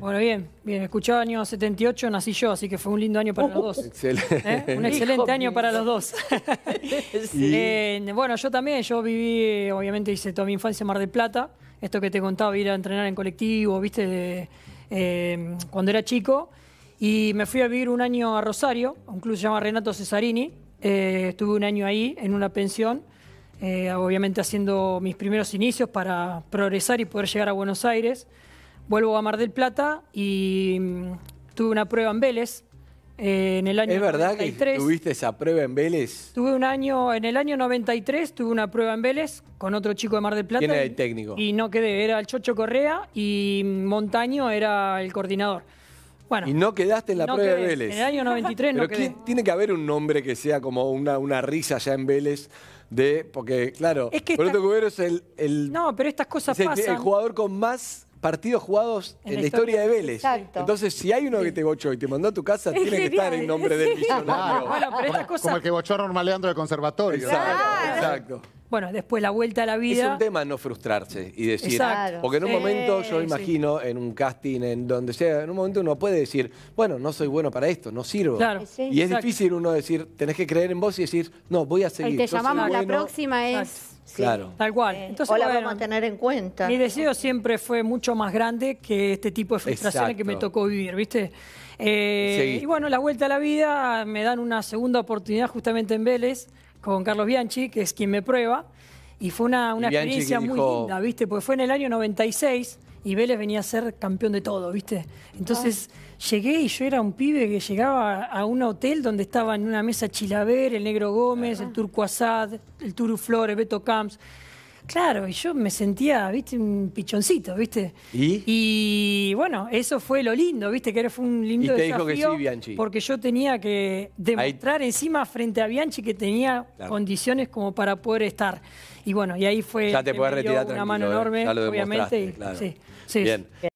Bueno, bien, bien. Escuchaba año 78, nací yo, así que fue un lindo año para los oh, dos. ¿Eh? Un excelente año para los dos. Eh, bueno, yo también, yo viví, obviamente hice toda mi infancia en Mar del Plata. Esto que te contaba, ir a entrenar en colectivo, viste, eh, cuando era chico. Y me fui a vivir un año a Rosario, un club que se llama Renato Cesarini. estuve un año ahí, en una pensión. obviamente haciendo mis primeros inicios para progresar y poder llegar a Buenos Aires vuelvo a Mar del Plata y mm, tuve una prueba en Vélez eh, en el año ¿Es verdad que tuviste esa prueba en Vélez? Tuve un año, en el año 93 tuve una prueba en Vélez con otro chico de Mar del Plata. ¿Quién era el técnico? Y no quedé, era el Chocho Correa y Montaño era el coordinador. Bueno, y no quedaste en la prueba de Vélez. En el año 93 no quedé. tiene que haber un nombre que sea como una, una risa ya en Vélez de. Porque, claro, Es Cubero es el, el- No, pero estas cosas es el- jugador con más partidos jugados en, la historia, de Vélez. Exacto. Entonces, si hay uno que te bochó y te mandó a tu casa, tiene que estar en nombre del millonario. Bueno, pero como, cosa... como, el que bochó a Norma Leandro del conservatorio. exacto bueno, después la vuelta a la vida. Es un tema no frustrarse y decir. Exacto. Porque en un momento, yo imagino, en un casting, en donde sea, en un momento uno puede decir, bueno, no soy bueno para esto, no sirvo. y es difícil uno decir, tenés que creer en vos y decir, no, voy a seguir. te llamamos, la próxima es. Claro. Tal cual. Eh, Entonces, o la vamos a tener en cuenta. Mi deseo siempre fue mucho más grande que este tipo de frustraciones que me tocó vivir, ¿viste? Eh, y bueno, la vuelta a la vida me dan una segunda oportunidad justamente en Vélez con Carlos Bianchi, que es quien me prueba. Y fue una, experiencia muy linda, ¿viste? Porque fue en el año 96 y Vélez venía a ser campeón de todo, ¿viste? Entonces llegué y yo era un pibe que llegaba a un hotel donde estaba en una mesa Chilaver, el Negro Gómez, el Turco Asad, el Turu Flores, Beto Camps. Claro, y yo me sentía, viste, un pichoncito, viste. ¿Y? bueno, eso fue lo lindo, viste, que fue un lindo te dijo que sí, Bianchi? Porque yo tenía que demostrar encima frente a Bianchi que tenía condiciones como para poder estar. Y bueno, y ahí fue ya te una mano eh. enorme, obviamente. sí, Sí.